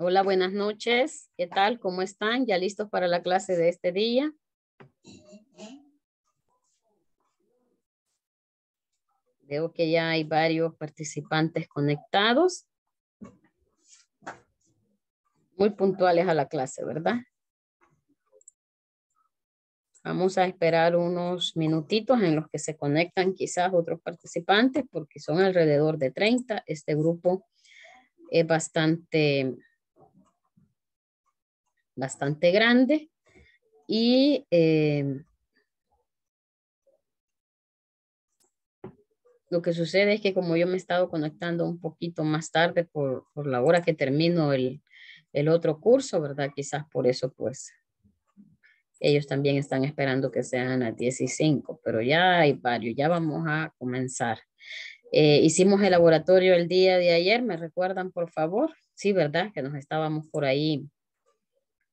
Hola, buenas noches. ¿Qué tal? ¿Cómo están? ¿Ya listos para la clase de este día? Veo que ya hay varios participantes conectados. Muy puntuales a la clase, ¿verdad? Vamos a esperar unos minutitos en los que se conectan quizás otros participantes porque son alrededor de 30. Este grupo es bastante bastante grande y eh, lo que sucede es que como yo me he estado conectando un poquito más tarde por, por la hora que termino el, el, otro curso, ¿verdad? Quizás por eso pues ellos también están esperando que sean las 15, y pero ya hay varios, ya vamos a comenzar. Eh, hicimos el laboratorio el día de ayer, ¿me recuerdan por favor? Sí, ¿verdad? Que nos estábamos por ahí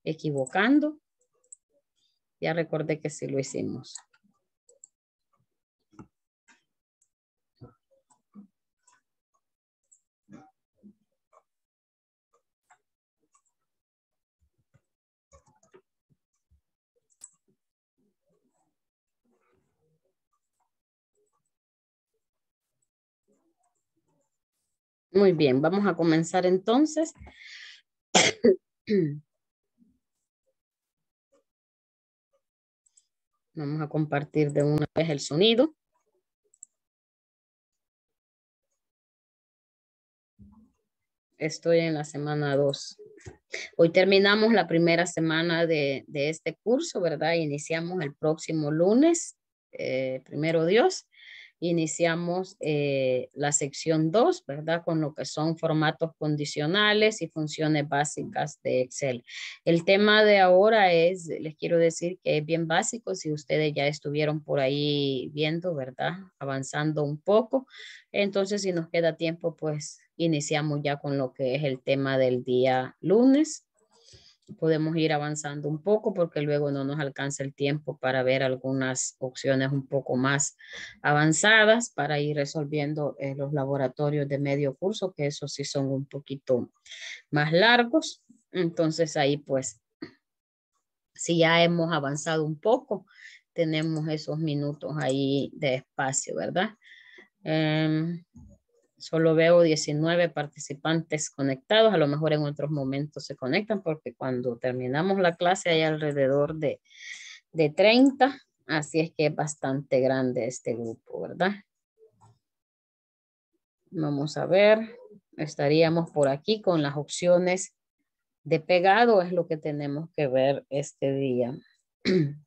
equivocando. Ya recordé que sí lo hicimos. Muy bien, vamos a comenzar entonces. Vamos a compartir de una vez el sonido. Estoy en la semana 2. Hoy terminamos la primera semana de, este curso, ¿verdad? Iniciamos el próximo lunes, eh, primero Dios iniciamos eh, la sección 2, ¿verdad? Con lo que son formatos condicionales y funciones básicas de Excel. El tema de ahora es, les quiero decir que es bien básico, si ustedes ya estuvieron por ahí viendo, ¿verdad? Avanzando un poco. Entonces, si nos queda tiempo, pues iniciamos ya con lo que es el tema del día lunes podemos ir avanzando un poco porque luego no nos alcanza el tiempo para ver algunas opciones un poco más avanzadas para ir resolviendo eh, los laboratorios de medio curso, que esos sí son un poquito más largos. Entonces ahí pues, si ya hemos avanzado un poco, tenemos esos minutos ahí de espacio, ¿verdad? Sí. Em, solo veo 19 participantes conectados, a lo mejor en otros momentos se conectan porque cuando terminamos la clase hay alrededor de, 30, así es que es bastante grande este grupo, ¿verdad? Vamos a ver, estaríamos por aquí con las opciones de pegado, es lo que tenemos que ver este día.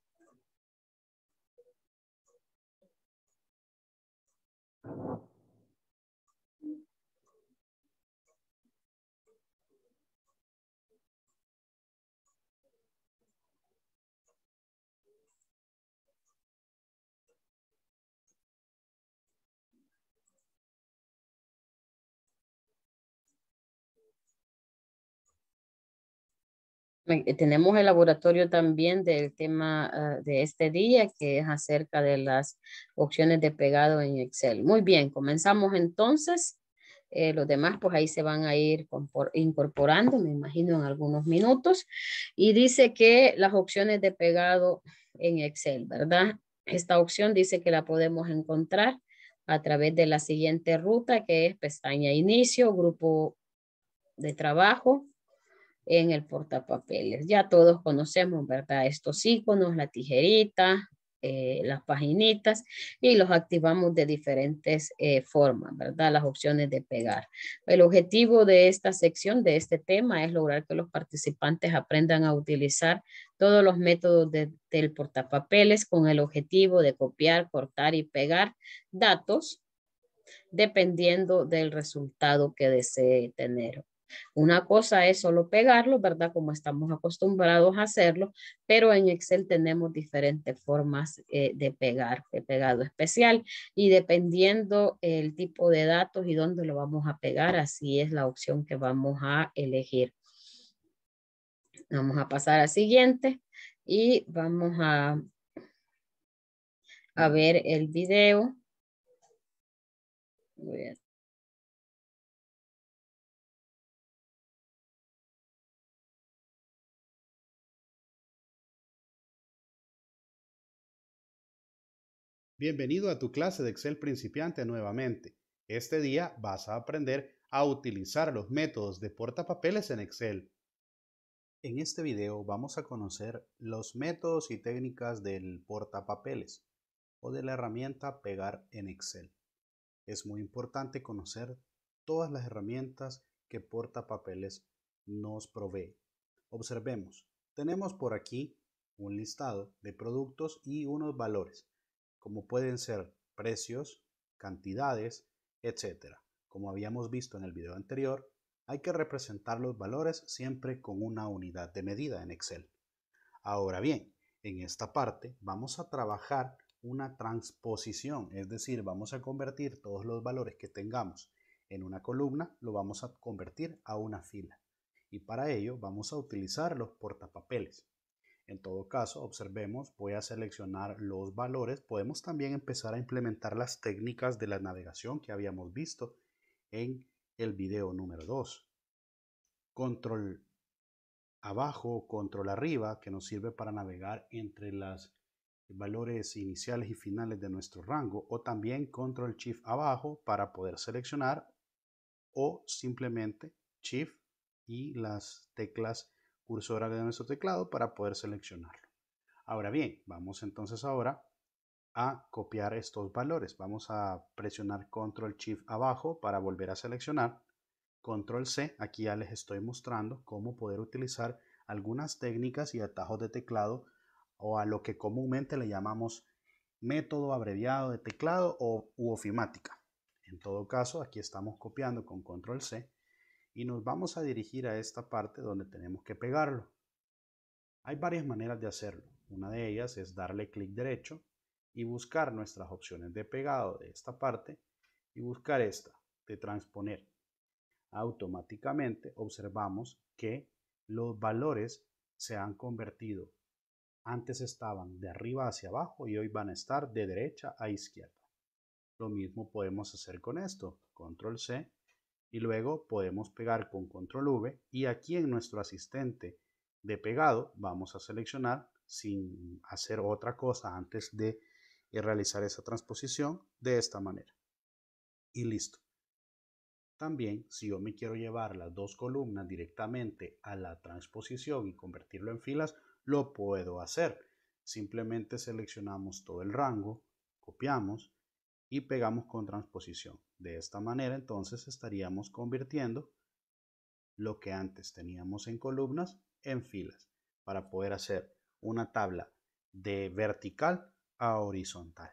Eh, tenemos el laboratorio también del tema ah, de este día, que es acerca de las opciones de pegado en Excel. Muy bien, comenzamos entonces. Eh, los demás, pues ahí se van a ir incorporando, me imagino, en algunos minutos. Y dice que las opciones de pegado en Excel, ¿verdad? Esta opción dice que la podemos encontrar a través de la siguiente ruta, que es pestaña inicio, grupo de trabajo, en el portapapeles. Ya todos conocemos, ¿verdad? Estos iconos, la tijerita, eh, las paginitas y los activamos de diferentes eh, formas, ¿verdad? Las opciones de pegar. El objetivo de esta sección, de este tema, es lograr que los participantes aprendan a utilizar todos los métodos del portapapeles con el objetivo de copiar, cortar y pegar datos dependiendo del resultado que desee tener. Una cosa es solo pegarlo, ¿verdad? Como estamos acostumbrados a hacerlo, pero en Excel tenemos diferentes formas eh, de pegar, de pegado especial y dependiendo el tipo de datos y dónde lo vamos a pegar, así es la opción que vamos a elegir. Vamos a pasar al siguiente y vamos a, a ver el video. Bienvenido a tu clase de Excel principiante nuevamente. Este día vas a aprender a utilizar los métodos de portapapeles en Excel. En este video vamos a conocer los métodos y técnicas del portapapeles o de la herramienta pegar en Excel. Es muy importante conocer todas las herramientas que portapapeles nos provee. Observemos, tenemos por aquí un listado de productos y unos valores como pueden ser precios, cantidades, etc. Como habíamos visto en el video anterior, hay que representar los valores siempre con una unidad de medida en Excel. Ahora bien, en esta parte vamos a trabajar una transposición, es decir, vamos a convertir todos los valores que tengamos en una columna, lo vamos a convertir a una fila. Y para ello vamos a utilizar los portapapeles. En todo caso, observemos, voy a seleccionar los valores. Podemos también empezar a implementar las técnicas de la navegación que habíamos visto en el video número 2. Control abajo, control arriba, que nos sirve para navegar entre los valores iniciales y finales de nuestro rango, o también control shift abajo para poder seleccionar, o simplemente shift y las teclas cursor de nuestro teclado para poder seleccionarlo. Ahora bien, vamos entonces ahora a copiar estos valores. Vamos a presionar Control Shift abajo para volver a seleccionar. Control C, aquí ya les estoy mostrando cómo poder utilizar algunas técnicas y atajos de teclado o a lo que comúnmente le llamamos método abreviado de teclado o u ofimática. En todo caso, aquí estamos copiando con Control C y nos vamos a dirigir a esta parte donde tenemos que pegarlo. Hay varias maneras de hacerlo. Una de ellas es darle clic derecho y buscar nuestras opciones de pegado de esta parte y buscar esta de transponer. Automáticamente observamos que los valores se han convertido. Antes estaban de arriba hacia abajo y hoy van a estar de derecha a izquierda. Lo mismo podemos hacer con esto. Control C y luego podemos pegar con control V y aquí en nuestro asistente de pegado vamos a seleccionar sin hacer otra cosa antes de eh, realizar esa transposición de esta manera y listo. También, si yo me quiero llevar las dos columnas directamente a la transposición y convertirlo en filas, lo puedo hacer. Simplemente seleccionamos todo el rango, copiamos y pegamos con transposición. De esta manera entonces estaríamos convirtiendo lo que antes teníamos en columnas en filas para poder hacer una tabla de vertical a horizontal.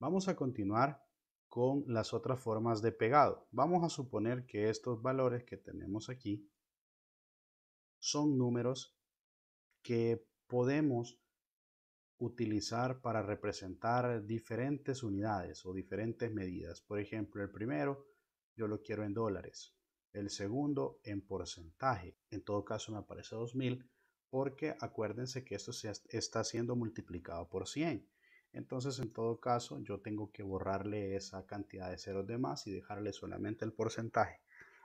Vamos a continuar con las otras formas de pegado. Vamos a suponer que estos valores que tenemos aquí son números que podemos utilizar para representar diferentes unidades o diferentes medidas. Por ejemplo, el primero yo lo quiero en dólares, el segundo en porcentaje. En todo caso me aparece 2000 porque acuérdense que esto se está siendo multiplicado por 100. Entonces, en todo caso, yo tengo que borrarle esa cantidad de ceros de más y dejarle solamente el porcentaje.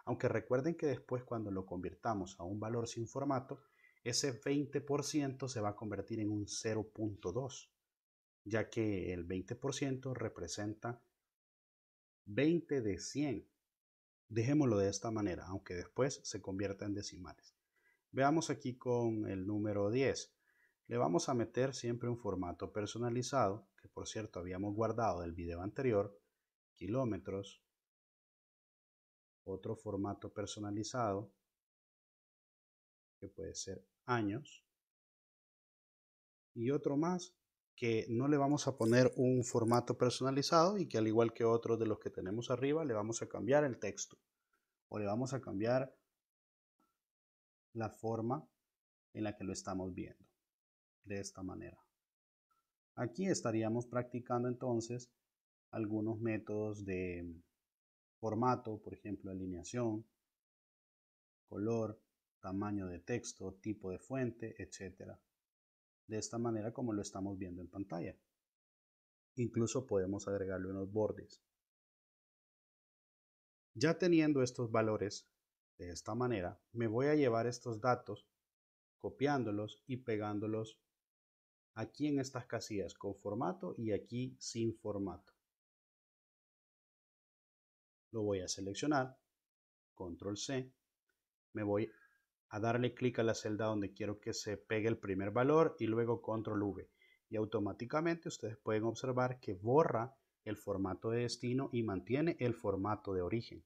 Aunque recuerden que después cuando lo convirtamos a un valor sin formato, ese 20% se va a convertir en un 0.2, ya que el 20% representa 20 de 100. Dejémoslo de esta manera, aunque después se convierta en decimales. Veamos aquí con el número 10. Le vamos a meter siempre un formato personalizado, que por cierto habíamos guardado del video anterior, kilómetros, otro formato personalizado, puede ser años. Y otro más que no le vamos a poner un formato personalizado y que al igual que otros de los que tenemos arriba, le vamos a cambiar el texto o le vamos a cambiar la forma en la que lo estamos viendo de esta manera. Aquí estaríamos practicando entonces algunos métodos de formato, por ejemplo, alineación, color, tamaño de texto, tipo de fuente, etc. De esta manera como lo estamos viendo en pantalla. Incluso podemos agregarle unos bordes. Ya teniendo estos valores de esta manera, me voy a llevar estos datos copiándolos y pegándolos aquí en estas casillas con formato y aquí sin formato. Lo voy a seleccionar, control C, me voy a darle clic a la celda donde quiero que se pegue el primer valor y luego control V. Y automáticamente ustedes pueden observar que borra el formato de destino y mantiene el formato de origen.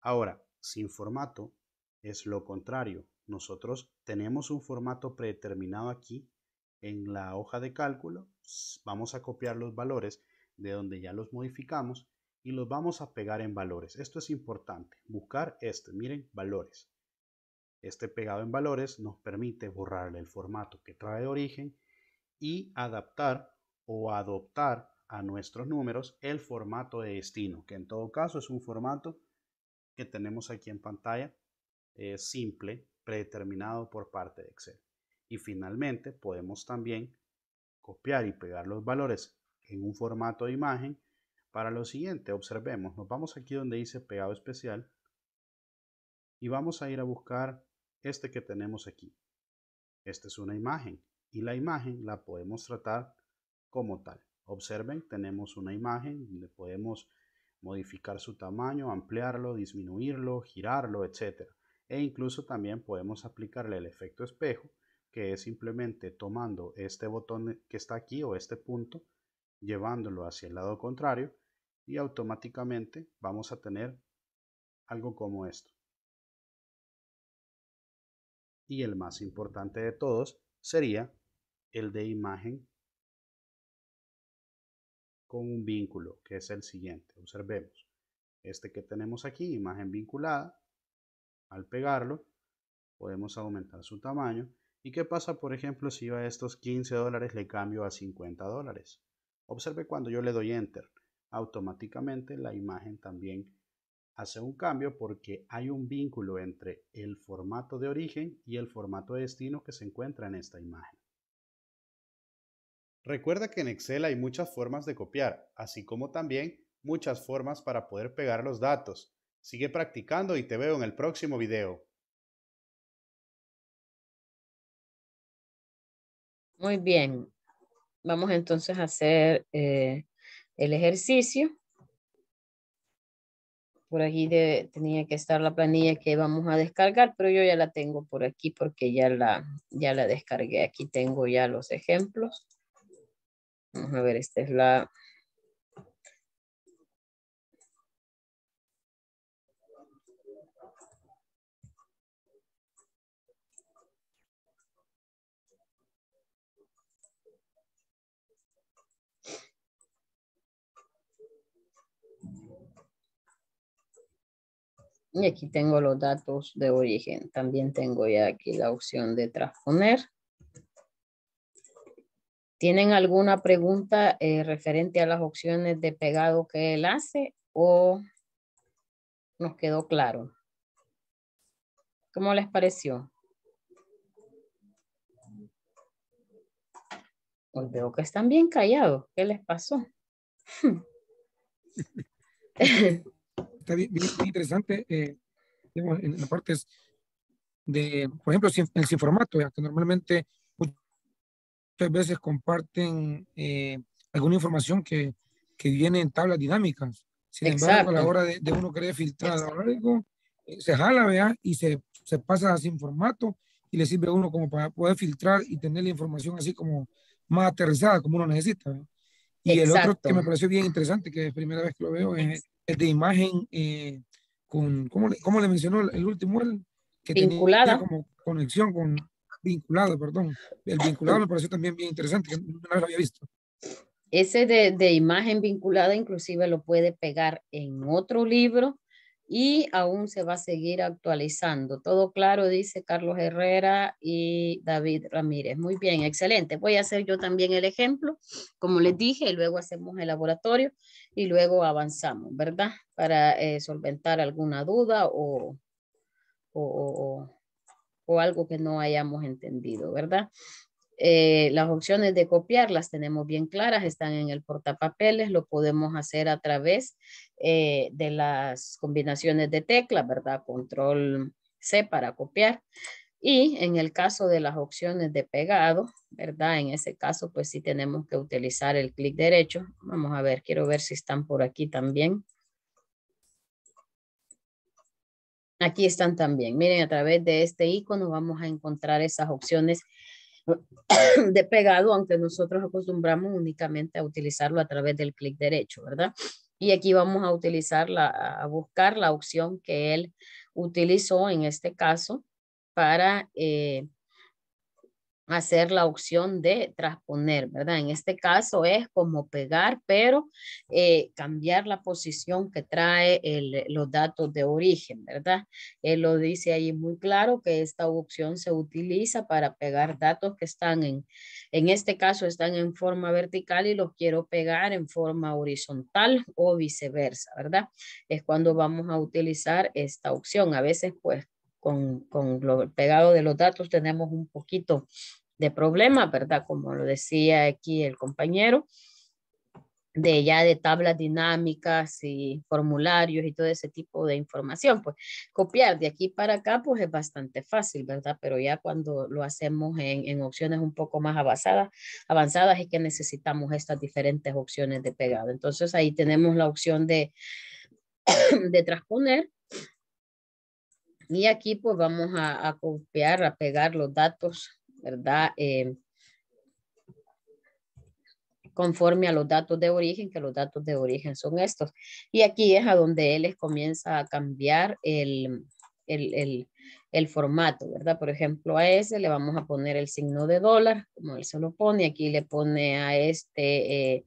Ahora, sin formato es lo contrario. Nosotros tenemos un formato predeterminado aquí en la hoja de cálculo. Vamos a copiar los valores de donde ya los modificamos y los vamos a pegar en valores. Esto es importante. Buscar este, miren, valores. Este pegado en valores nos permite borrarle el formato que trae de origen y adaptar o adoptar a nuestros números el formato de destino, que en todo caso es un formato que tenemos aquí en pantalla, eh, simple, predeterminado por parte de Excel. Y finalmente podemos también copiar y pegar los valores en un formato de imagen para lo siguiente. Observemos, nos vamos aquí donde dice pegado especial y vamos a ir a buscar este que tenemos aquí. Esta es una imagen y la imagen la podemos tratar como tal. Observen, tenemos una imagen donde podemos modificar su tamaño, ampliarlo, disminuirlo, girarlo, etc. E incluso también podemos aplicarle el efecto espejo, que es simplemente tomando este botón que está aquí o este punto, llevándolo hacia el lado contrario y automáticamente vamos a tener algo como esto y el más importante de todos sería el de imagen con un vínculo, que es el siguiente. Observemos. Este que tenemos aquí, imagen vinculada, al pegarlo, podemos aumentar su tamaño. ¿Y qué pasa, por ejemplo, si yo a estos 15 dólares le cambio a 50 dólares? Observe cuando yo le doy Enter, automáticamente la imagen también hace un cambio porque hay un vínculo entre el formato de origen y el formato de destino que se encuentra en esta imagen. Recuerda que en Excel hay muchas formas de copiar, así como también muchas formas para poder pegar los datos. Sigue practicando y te veo en el próximo video. Muy bien, vamos entonces a hacer eh, el ejercicio por aquí tenía que estar la planilla que vamos a descargar, pero yo ya la tengo por aquí porque ya la, ya la descargué. Aquí tengo ya los ejemplos. Vamos a ver, esta es la Y aquí tengo los datos de origen. También tengo ya aquí la opción de transponer. ¿Tienen alguna pregunta eh, referente a las opciones de pegado que él hace o nos quedó claro? ¿Cómo les pareció? veo que están bien callados. ¿Qué les pasó? está bien, interesante, eh, en las partes de, por ejemplo, el sinformato, que normalmente muchas veces comparten eh, alguna información que, que, viene en tablas dinámicas. Sin embargo, a la hora de, uno querer filtrar algo, eh, se jala vea, y se, se pasa a formato y le sirve a uno como para poder filtrar y tener la información así como más aterrizada, como uno necesita. Y el otro que me pareció bien interesante, que es primera vez que lo veo, es eh, de imagen eh, con, ¿cómo le, cómo le mencionó el último? El, que vinculada. como conexión con, vinculado perdón. El vinculado me pareció también bien interesante, no lo había visto. Ese de, de imagen vinculada inclusive lo puede pegar en otro libro y aún se va a seguir actualizando. Todo claro, dice Carlos Herrera y David Ramírez. Muy bien, excelente. Voy a hacer yo también el ejemplo, como les dije, y luego hacemos el laboratorio y luego avanzamos, ¿verdad? Para eh, solventar alguna duda o, o, o, o algo que no hayamos entendido, ¿verdad? Eh, las opciones de copiar las tenemos bien claras, están en el portapapeles, lo podemos hacer a través eh, de las combinaciones de teclas, ¿verdad? Control C para copiar. Y en el caso de las opciones de pegado, ¿verdad? En ese caso, pues sí tenemos que utilizar el clic derecho. Vamos a ver, quiero ver si están por aquí también. Aquí están también. Miren, a través de este icono vamos a encontrar esas opciones de pegado, aunque nosotros acostumbramos únicamente a utilizarlo a través del clic derecho, ¿verdad? Y aquí vamos a utilizarla, a buscar la opción que él utilizó en este caso para eh, hacer la opción de transponer, ¿verdad? En este caso es como pegar, pero eh, cambiar la posición que trae los datos de origen, ¿verdad? Él lo dice ahí muy claro que esta opción se utiliza para pegar datos que están en, en este caso están en forma vertical y los quiero pegar en forma horizontal o viceversa, ¿verdad? Es cuando vamos a utilizar esta opción. A veces, pues, con, con lo pegado de los datos tenemos un poquito de problemas, ¿verdad? Como lo decía aquí el compañero, de ya de tablas dinámicas y formularios y todo ese tipo de información. Pues copiar de aquí para acá, pues es bastante fácil, ¿verdad? Pero ya cuando lo hacemos en, opciones un poco más avanzadas, avanzadas es que necesitamos estas diferentes opciones de pegado. Entonces ahí tenemos la opción de, de transponer. Y aquí pues vamos a, a copiar, a pegar los datos ¿verdad? Eh, conforme a los datos de origen, que los datos de origen son estos. Y aquí es a donde él les comienza a cambiar el, formato, ¿verdad? Por ejemplo, a ese le vamos a poner el signo de dólar, como él se lo pone, aquí le pone a este eh,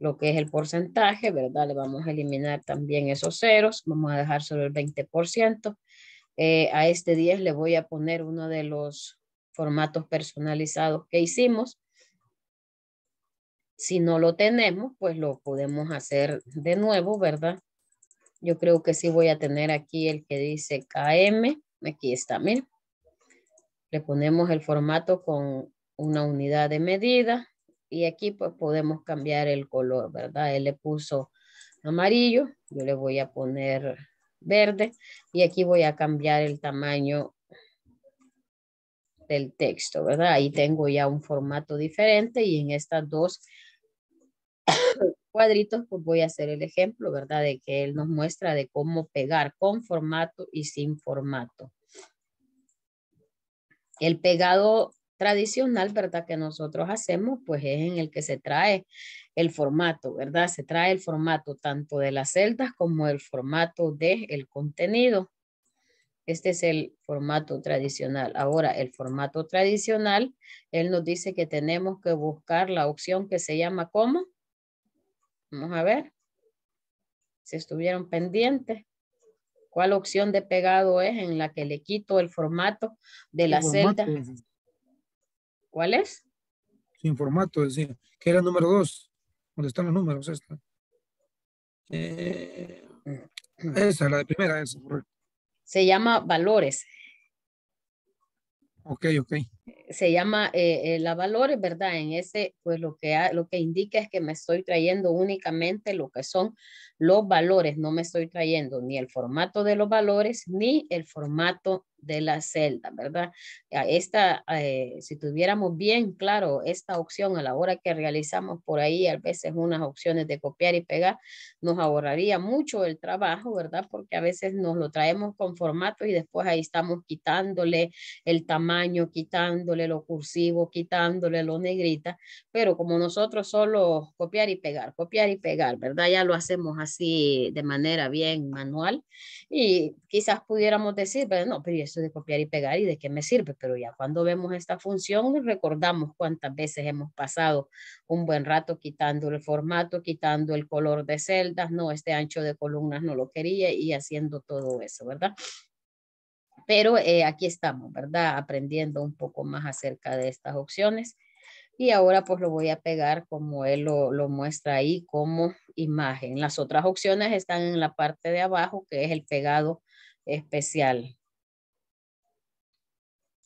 lo que es el porcentaje, ¿verdad? Le vamos a eliminar también esos ceros, vamos a dejar solo el 20%. Eh, a este 10 le voy a poner uno de los formatos personalizados que hicimos. Si no lo tenemos, pues lo podemos hacer de nuevo, ¿verdad? Yo creo que sí voy a tener aquí el que dice KM. Aquí está, miren. Le ponemos el formato con una unidad de medida y aquí pues podemos cambiar el color, ¿verdad? Él le puso amarillo, yo le voy a poner verde y aquí voy a cambiar el tamaño del texto, ¿verdad? Ahí tengo ya un formato diferente y en estas dos cuadritos pues voy a hacer el ejemplo, ¿verdad? De que él nos muestra de cómo pegar con formato y sin formato. El pegado tradicional, ¿verdad? Que nosotros hacemos, pues es en el que se trae el formato, ¿verdad? Se trae el formato tanto de las celdas como el formato del el contenido. Este es el formato tradicional. Ahora, el formato tradicional, él nos dice que tenemos que buscar la opción que se llama ¿cómo? Vamos a ver. Si estuvieron pendientes. ¿Cuál opción de pegado es en la que le quito el formato de la celda? ¿Cuál es? Sin formato, decía. decir, que era el número dos, ¿Dónde están los números, esta. Eh, mm. esa, la de primera, esa, correcto. Se llama valores. Ok, ok se llama eh, eh, la valores, ¿verdad? En ese, pues lo que, lo que indica es que me estoy trayendo únicamente lo que son los valores, no me estoy trayendo ni el formato de los valores ni el formato de la celda, ¿verdad? Esta, eh, si tuviéramos bien claro esta opción a la hora que realizamos por ahí, a veces unas opciones de copiar y pegar, nos ahorraría mucho el trabajo, ¿verdad? Porque a veces nos lo traemos con formato y después ahí estamos quitándole el tamaño, quitando lo cursivo, quitándole lo negrita, pero como nosotros solo copiar y pegar, copiar y pegar, ¿verdad? Ya lo hacemos así de manera bien manual y quizás pudiéramos decir, pero no, pero eso de copiar y pegar y de qué me sirve, pero ya cuando vemos esta función recordamos cuántas veces hemos pasado un buen rato quitando el formato, quitando el color de celdas, no, este ancho de columnas no lo quería y haciendo todo eso, ¿verdad? Pero eh, aquí estamos, ¿verdad? Aprendiendo un poco más acerca de estas opciones. Y ahora pues lo voy a pegar como él lo, lo, muestra ahí como imagen. Las otras opciones están en la parte de abajo que es el pegado especial.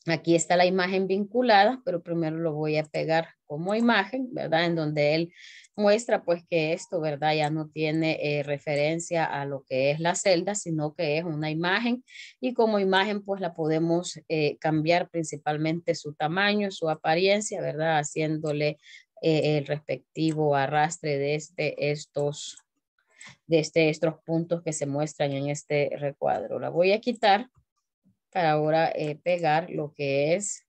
Aquí está la imagen vinculada, pero primero lo voy a pegar como imagen, ¿verdad? En donde él muestra pues que esto, ¿verdad? Ya no tiene eh, referencia a lo que es la celda, sino que es una imagen y como imagen pues la podemos eh, cambiar principalmente su tamaño, su apariencia, ¿verdad? Haciéndole eh, el respectivo arrastre de este, estos, de este, estos puntos que se muestran en este recuadro. La voy a quitar para ahora pegar lo que es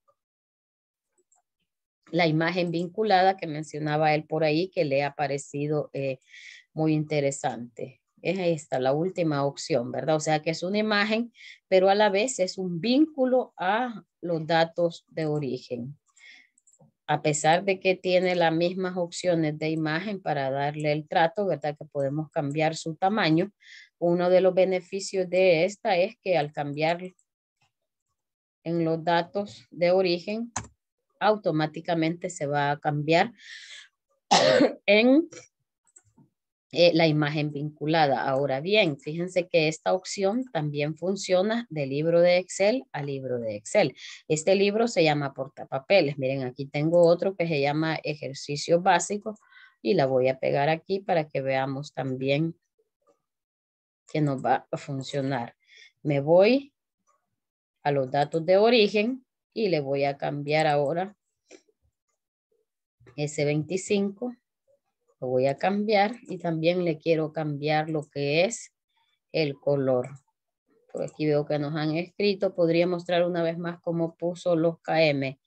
la imagen vinculada que mencionaba él por ahí, que le ha parecido eh, muy interesante. Es esta, la última opción, ¿verdad? O sea que es una imagen, pero a la vez es un vínculo a los datos de origen. A pesar de que tiene las mismas opciones de imagen para darle el trato, ¿verdad? Que podemos cambiar su tamaño. Uno de los beneficios de esta es que al cambiar en los datos de origen, automáticamente se va a cambiar en eh, la imagen vinculada. Ahora bien, fíjense que esta opción también funciona de libro de Excel a libro de Excel. Este libro se llama Portapapeles. Miren, aquí tengo otro que se llama Ejercicio Básico y la voy a pegar aquí para que veamos también que nos va a funcionar. Me voy a los datos de origen y le voy a cambiar ahora ese 25 lo voy a cambiar y también le quiero cambiar lo que es el color. Por aquí veo que nos han escrito. Podría mostrar una vez más cómo puso los KM.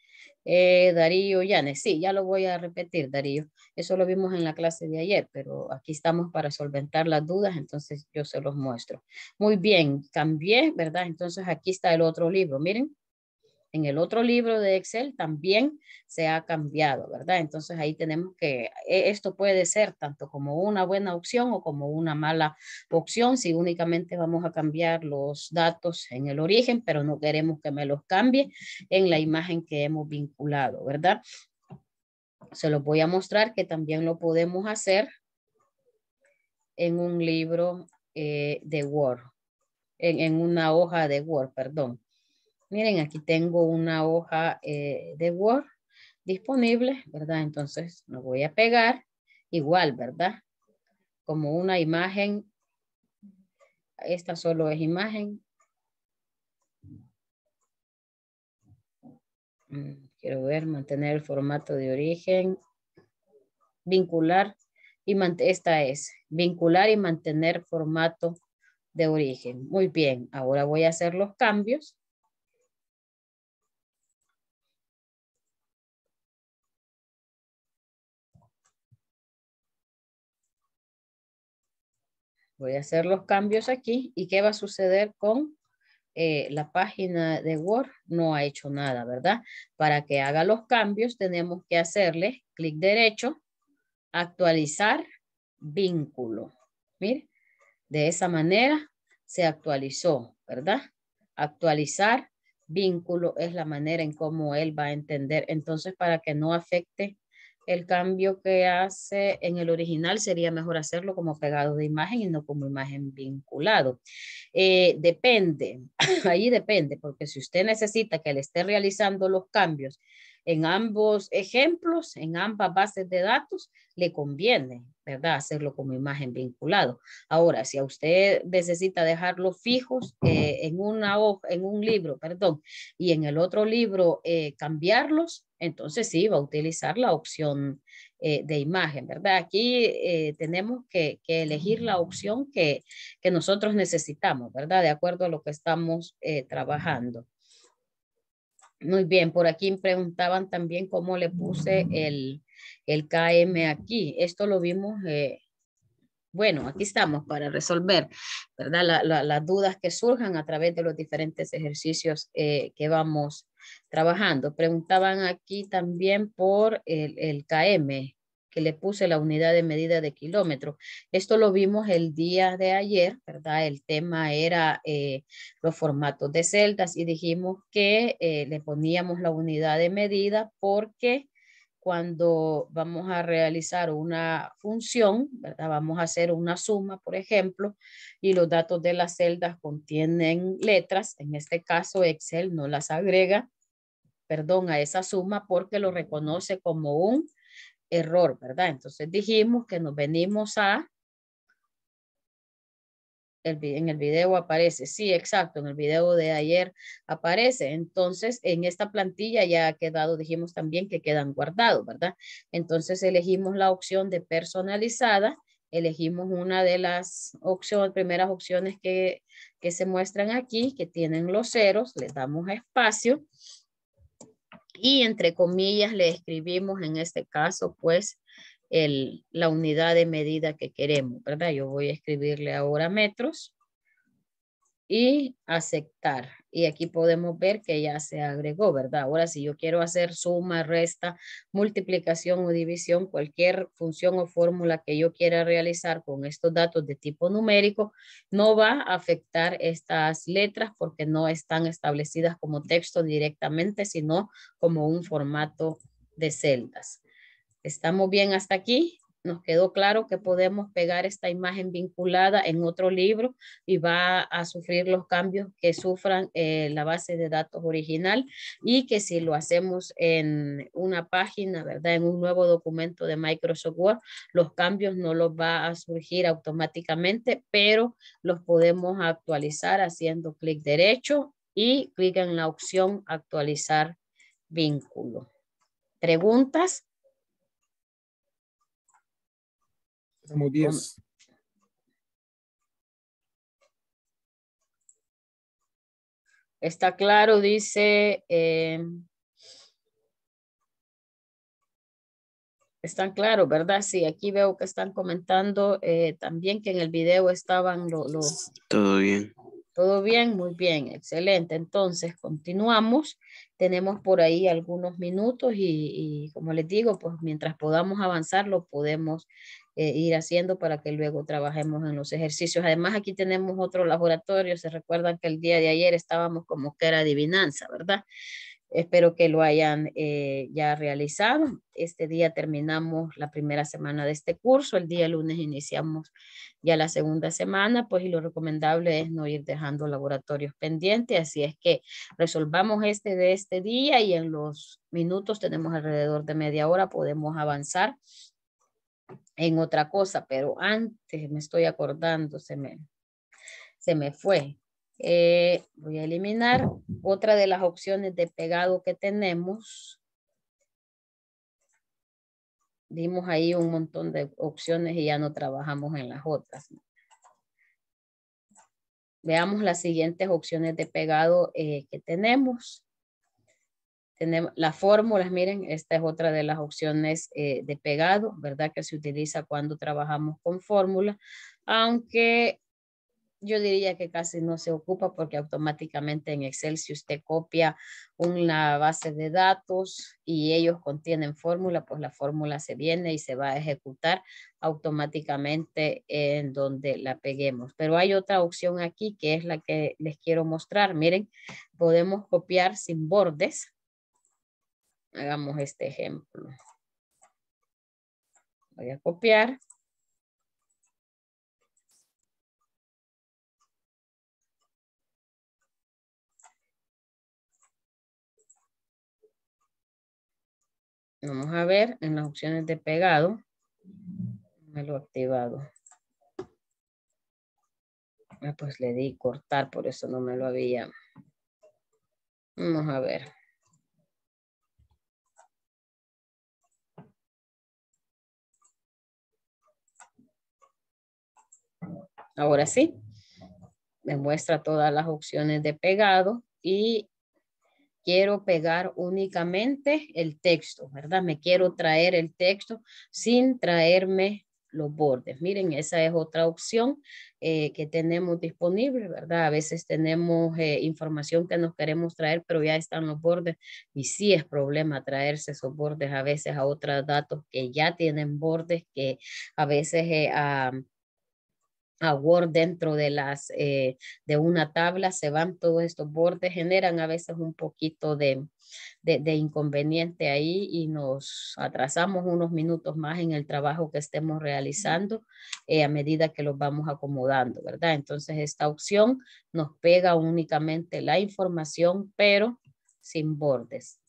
Eh, Darío yane sí, ya lo voy a repetir, Darío. Eso lo vimos en la clase de ayer, pero aquí estamos para solventar las dudas, entonces yo se los muestro. Muy bien, cambié, ¿verdad? Entonces aquí está el otro libro, miren en el otro libro de Excel también se ha cambiado, ¿verdad? Entonces ahí tenemos que, e, esto puede ser tanto como una buena opción o como una mala opción si únicamente vamos a cambiar los datos en el origen, pero no queremos que me los cambie en la imagen que hemos vinculado, ¿verdad? Se los voy a mostrar que también lo podemos hacer en un libro eh, de Word, en una hoja de Word, perdón. Miren, aquí tengo una hoja eh, de Word disponible, ¿verdad? Entonces lo voy a pegar igual, ¿verdad? Como una imagen. Esta solo es imagen. Mm, quiero ver, mantener el formato de origen, vincular y esta es vincular y mantener formato de origen. Muy bien, ahora voy a hacer los cambios. Voy a hacer los cambios aquí. ¿Y qué va a suceder con eh, la página de Word? No ha hecho nada, ¿verdad? Para que haga los cambios tenemos que hacerle clic derecho, actualizar vínculo. Mire, de esa manera se actualizó, ¿verdad? Actualizar vínculo es la manera en cómo él va a entender. Entonces, para que no afecte el cambio que hace en el original sería mejor hacerlo como pegado de imagen y no como imagen vinculado. Eh, depende, ahí depende, porque si usted necesita que le esté realizando los cambios en ambos ejemplos, en ambas bases de datos, le conviene, ¿verdad? Hacerlo como imagen vinculado. Ahora, si a usted necesita dejarlos fijos eh, en una hoja, en un libro, perdón, y en el otro libro eh, cambiarlos, entonces sí, va a utilizar la opción eh, de imagen, ¿verdad? Aquí eh, tenemos que, elegir la opción que, nosotros necesitamos, ¿verdad? De acuerdo a lo que estamos eh, trabajando. Muy bien, por aquí me preguntaban también cómo le puse el, KM aquí. Esto lo vimos bueno, aquí estamos para resolver ¿verdad? las dudas que surjan a través de los diferentes ejercicios eh, que vamos trabajando. Preguntaban aquí también por el, KM, que le puse la unidad de medida de kilómetro. Esto lo vimos el día de ayer, ¿verdad? El tema era eh, los formatos de celdas y dijimos que eh, le poníamos la unidad de medida porque cuando vamos a realizar una función, ¿verdad? vamos a hacer una suma, por ejemplo, y los datos de las celdas contienen letras, en este caso Excel no las agrega, perdón, a esa suma porque lo reconoce como un error, ¿verdad? Entonces dijimos que nos venimos a en el video aparece, sí, exacto, en el video de ayer aparece. Entonces, en esta plantilla ya ha quedado, dijimos también que quedan guardados, ¿verdad? Entonces, elegimos la opción de personalizada, elegimos una de las opciones, primeras opciones que, que se muestran aquí, que tienen los ceros, le damos espacio y entre comillas le escribimos en este caso, pues, la unidad de medida que queremos, ¿verdad? Yo voy a escribirle ahora metros y aceptar. Y aquí podemos ver que ya se agregó, ¿verdad? Ahora, si yo quiero hacer suma, resta, multiplicación o división, cualquier función o fórmula que yo quiera realizar con estos datos de tipo numérico, no va a afectar estas letras porque no están establecidas como texto directamente, sino como un formato de celdas. ¿Estamos bien hasta aquí? Nos quedó claro que podemos pegar esta imagen vinculada en otro libro y va a sufrir los cambios que sufran eh, la base de datos original y que si lo hacemos en una página, ¿verdad? En un nuevo documento de Microsoft Word, los cambios no los va a surgir automáticamente, pero los podemos actualizar haciendo clic derecho y clic en la opción actualizar vínculo. ¿Preguntas? Estamos bien. Está claro, dice. Em, están claros, ¿verdad? Sí, aquí veo que están comentando eh, también que en el video estaban los... Todo bien. Todo bien, muy bien, excelente. Entonces, continuamos. Tenemos por ahí algunos minutos y, y como les digo, pues mientras podamos avanzar, lo podemos eh, ir haciendo para que luego trabajemos en los ejercicios. Además, aquí tenemos otro laboratorio. Se recuerdan que el día de ayer estábamos como que era adivinanza, ¿verdad? Espero que lo hayan eh, ya realizado. Este día terminamos la primera semana de este curso. El día lunes iniciamos ya la segunda semana, pues y lo recomendable es no ir dejando laboratorios pendientes. Así es que resolvamos este de este día y en los minutos tenemos alrededor de media hora, podemos avanzar en otra cosa, pero antes me estoy acordando, se me, se me fue. Eh, voy a eliminar otra de las opciones de pegado que tenemos. Dimos ahí un montón de opciones y ya no trabajamos en las otras. Veamos las siguientes opciones de pegado eh, que tenemos. Tenemos las fórmulas, miren, esta es otra de las opciones eh, de pegado, ¿verdad? Que se utiliza cuando trabajamos con fórmulas, aunque yo diría que casi no se ocupa porque automáticamente en Excel si usted copia una base de datos y ellos contienen fórmula, pues la fórmula se viene y se va a ejecutar automáticamente en donde la peguemos. Pero hay otra opción aquí que es la que les quiero mostrar. Miren, podemos copiar sin bordes, Hagamos este ejemplo. Voy a copiar. Vamos a ver en las opciones de pegado. Me lo he activado. Ah, pues le di cortar, por eso no me lo había. Vamos a ver. Ahora sí, me muestra todas las opciones de pegado y quiero pegar únicamente el texto, ¿verdad? Me quiero traer el texto sin traerme los bordes. Miren, esa es otra opción eh, que tenemos disponible, ¿verdad? A veces tenemos eh, información que nos queremos traer, pero ya están los bordes y sí es problema traerse esos bordes a veces a otros datos que ya tienen bordes, que a veces eh, a a Word dentro de las eh, de una tabla, se van todos estos bordes, generan a veces un poquito de, inconveniente ahí y nos atrasamos unos minutos más en el trabajo que estemos realizando eh, a medida que los vamos acomodando, ¿verdad? Entonces esta opción nos pega únicamente la información, pero sin bordes.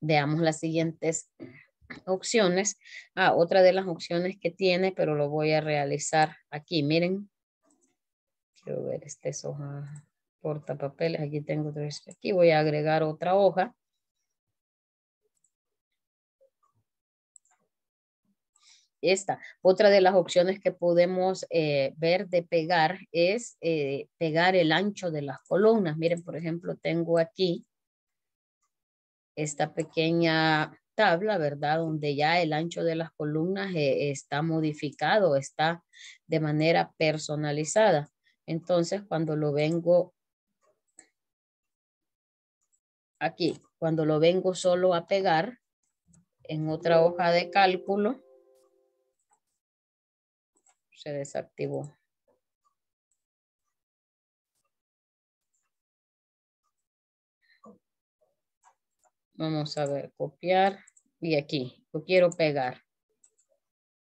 Veamos las siguientes opciones. Ah, otra de las opciones que tiene, pero lo voy a realizar aquí. Miren. Quiero ver esta es hoja portapapeles. Aquí tengo tres. Aquí voy a agregar otra hoja. Esta. Otra de las opciones que podemos eh, ver de pegar es eh, pegar el ancho de las columnas. Miren, por ejemplo, tengo aquí esta pequeña tabla, ¿verdad? Donde ya el ancho de las columnas eh, está modificado, está de manera personalizada. Entonces, cuando lo vengo aquí, cuando lo vengo solo a pegar en otra hoja de cálculo, se desactivó. Vamos a ver, copiar y aquí, yo quiero pegar.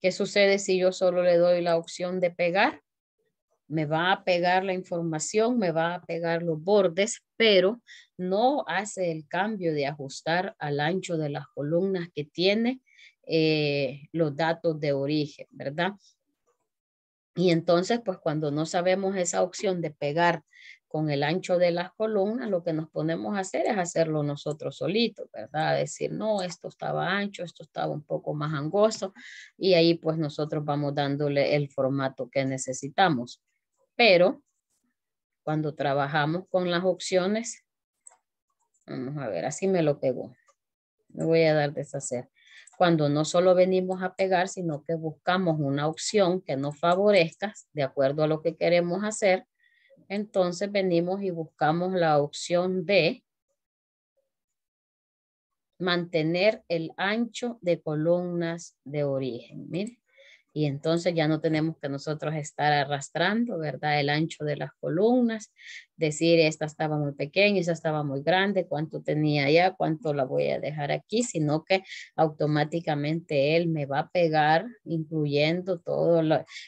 ¿Qué sucede si yo solo le doy la opción de pegar? Me va a pegar la información, me va a pegar los bordes, pero no hace el cambio de ajustar al ancho de las columnas que tiene eh, los datos de origen, ¿verdad? Y entonces, pues cuando no sabemos esa opción de pegar con el ancho de las columnas, lo que nos ponemos a hacer es hacerlo nosotros solitos, ¿verdad? Decir, no, esto estaba ancho, esto estaba un poco más angosto, y ahí pues nosotros vamos dándole el formato que necesitamos. Pero cuando trabajamos con las opciones, vamos a ver, así me lo pegó. Me voy a dar deshacer. Cuando no solo venimos a pegar, sino que buscamos una opción que nos favorezca de acuerdo a lo que queremos hacer, entonces venimos y buscamos la opción de Mantener el ancho de columnas de origen. miren y entonces ya no tenemos que nosotros estar arrastrando, ¿verdad? El ancho de las columnas, decir esta estaba muy pequeña, esa estaba muy grande, cuánto tenía ya, cuánto la voy a dejar aquí, sino que automáticamente él me va a pegar, incluyendo todo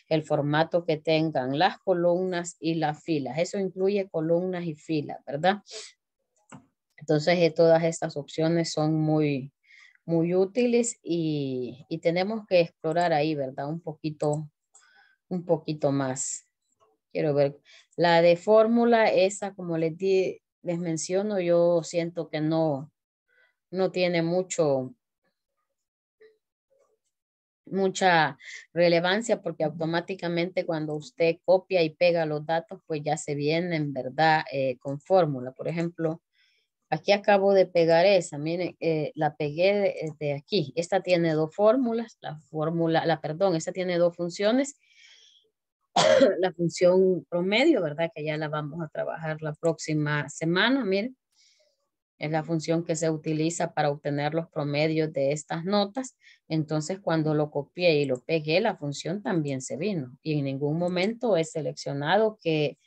el formato que tengan las columnas y las filas. Eso incluye columnas y filas, ¿verdad? Entonces, eh, todas estas opciones son muy, muy útiles y, y, tenemos que explorar ahí, ¿verdad? Un poquito, un poquito más. Quiero ver. La de fórmula, esa, como les, di, les menciono, yo siento que no, no tiene mucho, mucha relevancia porque automáticamente cuando usted copia y pega los datos, pues ya se vienen, ¿verdad? Eh, con fórmula. Por ejemplo, Aquí acabo de pegar esa, miren, eh, la pegué eh, de, aquí. Esta tiene dos fórmulas, la fórmula, la perdón, esta tiene dos funciones. la función promedio, ¿verdad? Que ya la vamos a trabajar la próxima semana, miren. Es la función que se utiliza para obtener los promedios de estas notas. Entonces, cuando lo copié y lo pegué, la función también se vino. Y en ningún momento he seleccionado que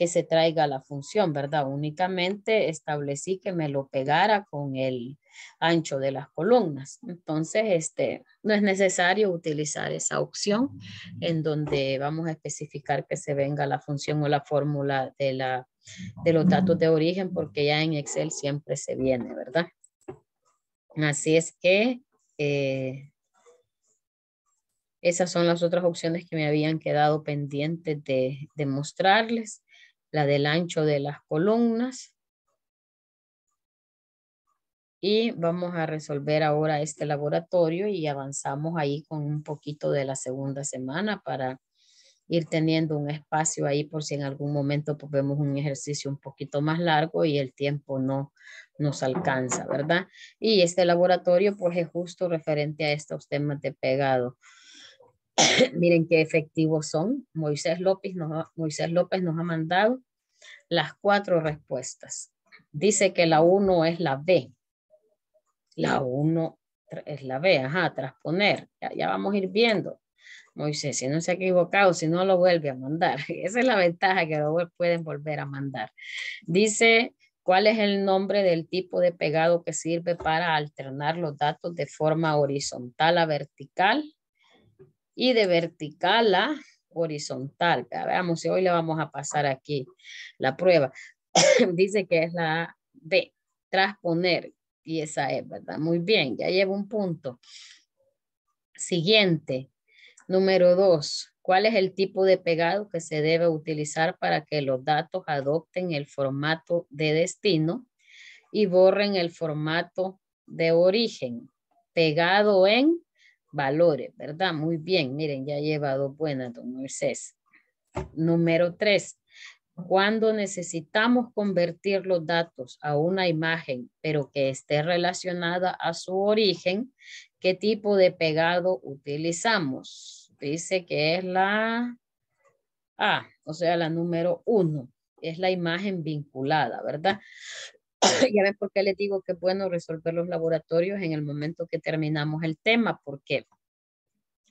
que se traiga la función, ¿verdad? Únicamente establecí que me lo pegara con el ancho de las columnas. Entonces, este, no es necesario utilizar esa opción en donde vamos a especificar que se venga la función o la fórmula de, la, de los datos de origen, porque ya en Excel siempre se viene, ¿verdad? Así es que eh, esas son las otras opciones que me habían quedado pendientes de, de mostrarles la del ancho de las columnas. Y vamos a resolver ahora este laboratorio y avanzamos ahí con un poquito de la segunda semana para ir teniendo un espacio ahí por si en algún momento pues, vemos un ejercicio un poquito más largo y el tiempo no nos alcanza, ¿verdad? Y este laboratorio pues es justo referente a estos temas de pegado. miren qué efectivos son. Moisés López, nos ha, nos ha mandado las cuatro respuestas. Dice que la 1 es la B. La 1 es la B, ajá, transponer. Ya, vamos a ir viendo. Moisés, si no se ha equivocado, si no lo vuelve a mandar. Esa es la ventaja que lo pueden volver a mandar. Dice, ¿cuál es el nombre del tipo de pegado que sirve para alternar los datos de forma horizontal a vertical? y de vertical a horizontal. Veamos si hoy le vamos a pasar aquí la prueba. Dice que es la B, transponer, y esa es, ¿verdad? Muy bien, ya llevo un punto. Siguiente, número dos. ¿Cuál es el tipo de pegado que se debe utilizar para que los datos adopten el formato de destino y borren el formato de origen? Pegado en valores, ¿verdad? Muy bien, miren, ya ha llevado buenas, don Moisés. Número tres, cuando necesitamos convertir los datos a una imagen, pero que esté relacionada a su origen, ¿qué tipo de pegado utilizamos? Dice que es la A, o sea, la número uno, es la imagen vinculada, ¿verdad? ya ven por qué les digo que es bueno resolver los laboratorios en el momento que terminamos el tema, porque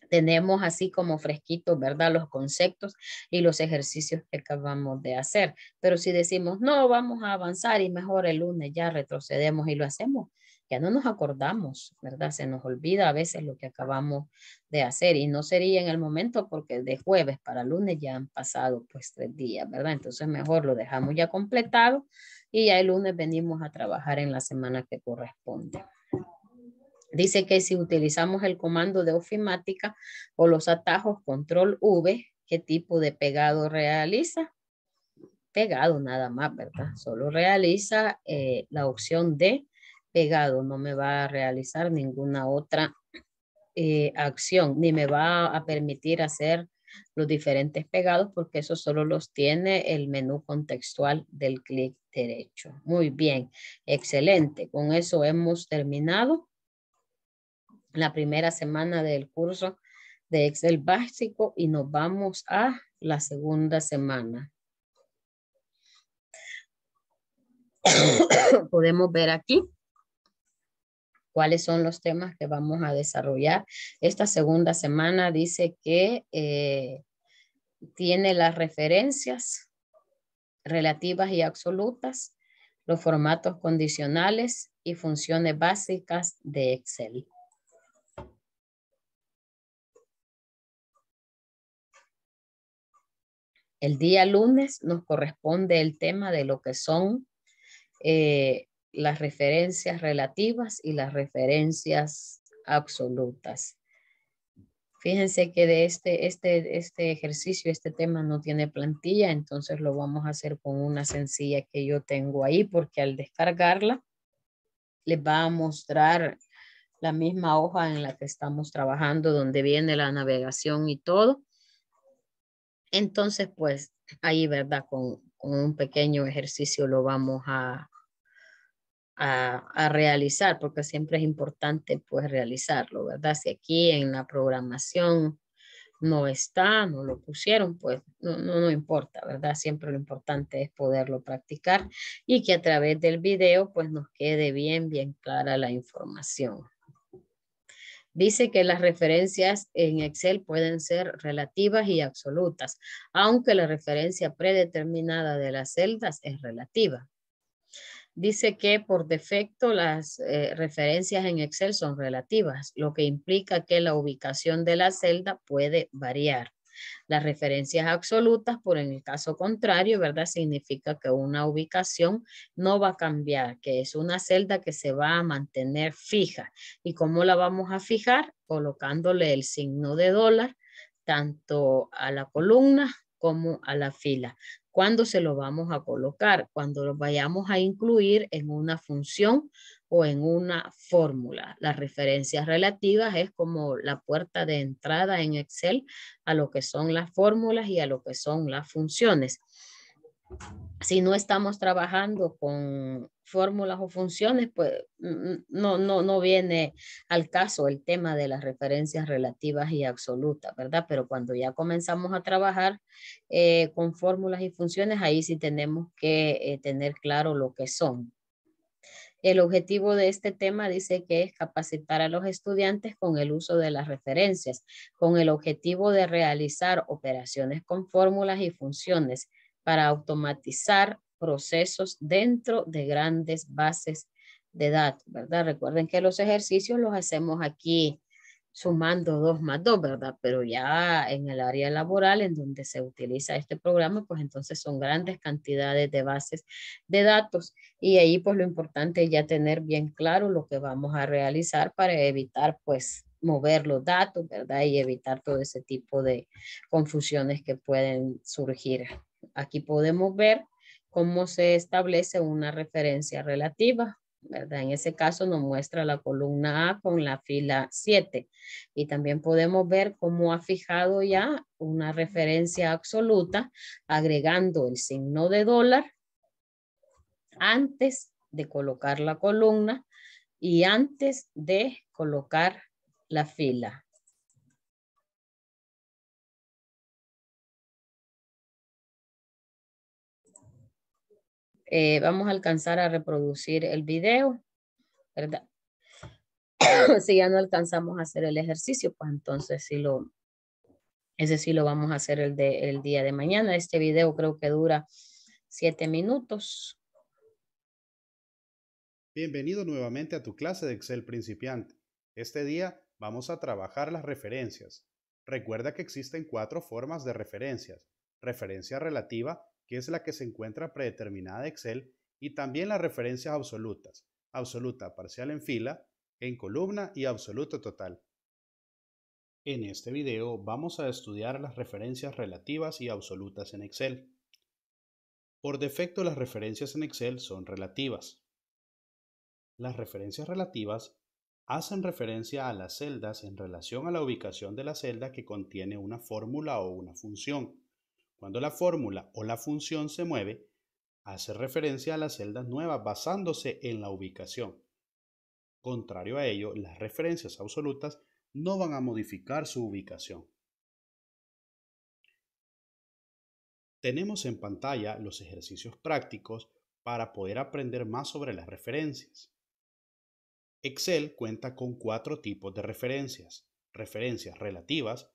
tenemos así como fresquitos, ¿verdad? Los conceptos y los ejercicios que acabamos de hacer. Pero si decimos, no, vamos a avanzar y mejor el lunes ya retrocedemos y lo hacemos, ya no nos acordamos, ¿verdad? Se nos olvida a veces lo que acabamos de hacer y no sería en el momento porque de jueves para lunes ya han pasado pues tres días, ¿verdad? Entonces mejor lo dejamos ya completado y ya el lunes venimos a trabajar en la semana que corresponde. Dice que si utilizamos el comando de ofimática o los atajos control V, ¿qué tipo de pegado realiza? Pegado nada más, ¿verdad? Solo realiza eh, la opción de pegado, no me va a realizar ninguna otra eh, acción, ni me va a permitir hacer los diferentes pegados porque eso solo los tiene el menú contextual del clic derecho. Muy bien, excelente. Con eso hemos terminado la primera semana del curso de Excel básico y nos vamos a la segunda semana. Podemos ver aquí cuáles son los temas que vamos a desarrollar. Esta segunda semana dice que eh, tiene las referencias relativas y absolutas, los formatos condicionales y funciones básicas de Excel. El día lunes nos corresponde el tema de lo que son eh, las referencias relativas y las referencias absolutas. Fíjense que de este, este, este ejercicio, este tema no tiene plantilla, entonces lo vamos a hacer con una sencilla que yo tengo ahí, porque al descargarla les va a mostrar la misma hoja en la que estamos trabajando, donde viene la navegación y todo. Entonces, pues ahí, ¿verdad? Con, con un pequeño ejercicio lo vamos a, a, realizar, porque siempre es importante pues realizarlo, ¿verdad? Si aquí en la programación no está, no lo pusieron, pues no, no, no importa, ¿verdad? Siempre lo importante es poderlo practicar y que a través del video pues nos quede bien, bien clara la información. Dice que las referencias en Excel pueden ser relativas y absolutas, aunque la referencia predeterminada de las celdas es relativa dice que por defecto las eh, referencias en Excel son relativas, lo que implica que la ubicación de la celda puede variar. Las referencias absolutas, por en el caso contrario, ¿verdad? Significa que una ubicación no va a cambiar, que es una celda que se va a mantener fija. ¿Y cómo la vamos a fijar? Colocándole el signo de dólar tanto a la columna como a la fila. ¿Cuándo se lo vamos a colocar, cuando lo vayamos a incluir en una función o en una fórmula. Las referencias relativas es como la puerta de entrada en Excel a lo que son las fórmulas y a lo que son las funciones si no estamos trabajando con fórmulas o funciones, pues no, viene al caso el tema de las referencias relativas y absolutas, ¿verdad? Pero cuando ya comenzamos a trabajar eh, con fórmulas y funciones, ahí sí tenemos que eh, tener claro lo que son. El objetivo de este tema dice que es capacitar a los estudiantes con el uso de las referencias, con el objetivo de realizar operaciones con fórmulas y funciones para automatizar procesos dentro de grandes bases de datos, ¿verdad? Recuerden que los ejercicios los hacemos aquí sumando dos más dos, ¿verdad? Pero ya en el área laboral en donde se utiliza este programa, pues entonces son grandes cantidades de bases de datos y ahí pues lo importante es ya tener bien claro lo que vamos a realizar para evitar pues mover los datos, ¿verdad? Y evitar todo ese tipo de confusiones que pueden surgir. Aquí podemos ver cómo se establece una referencia relativa, ¿verdad? En ese caso nos muestra la columna A con la fila 7. Y también podemos ver cómo ha fijado ya una referencia absoluta agregando el signo de dólar antes de colocar la columna y antes de colocar la fila. Eh, vamos a alcanzar a reproducir el video, ¿verdad? si ya no alcanzamos a hacer el ejercicio, pues entonces sí lo, lo vamos a hacer el, el día de mañana. Este video creo que dura siete minutos. Bienvenido nuevamente a tu clase de Excel principiante. Este día vamos a trabajar las referencias. Recuerda que existen cuatro formas de referencias. Referencia relativa, que es la que se encuentra predeterminada en Excel, y también las referencias absolutas, absoluta parcial en fila, en columna y absoluto total. En este video vamos a estudiar las referencias relativas y absolutas en Excel. Por defecto las referencias en Excel son relativas. Las referencias relativas hacen referencia a las celdas en relación a la ubicación de la celda que contiene una fórmula o una función. Cuando la fórmula o la función se mueve, hace referencia a las celdas nuevas basándose en la ubicación. Contrario a ello, las referencias absolutas no van a modificar su ubicación. Tenemos en pantalla los ejercicios prácticos para poder aprender más sobre las referencias. Excel cuenta con cuatro tipos de referencias. Referencias relativas,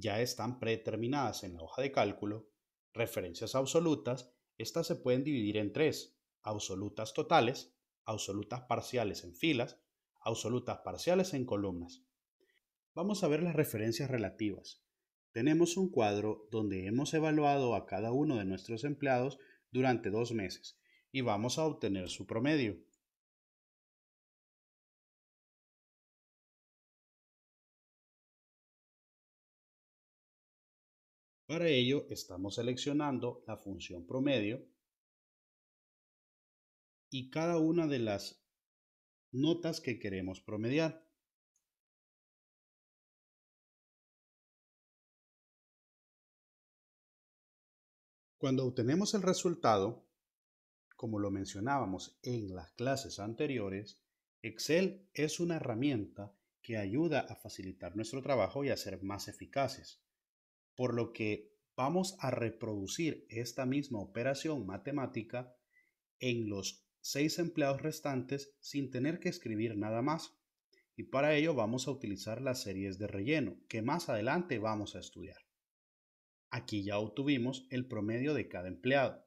ya están predeterminadas en la hoja de cálculo, referencias absolutas, estas se pueden dividir en tres, absolutas totales, absolutas parciales en filas, absolutas parciales en columnas. Vamos a ver las referencias relativas. Tenemos un cuadro donde hemos evaluado a cada uno de nuestros empleados durante dos meses y vamos a obtener su promedio. para ello estamos seleccionando la función promedio y cada una de las notas que queremos promediar. Cuando obtenemos el resultado, como lo mencionábamos en las clases anteriores, Excel es una herramienta que ayuda a facilitar nuestro trabajo y a ser más eficaces por lo que vamos a reproducir esta misma operación matemática en los seis empleados restantes sin tener que escribir nada más. Y para ello vamos a utilizar las series de relleno, que más adelante vamos a estudiar. Aquí ya obtuvimos el promedio de cada empleado.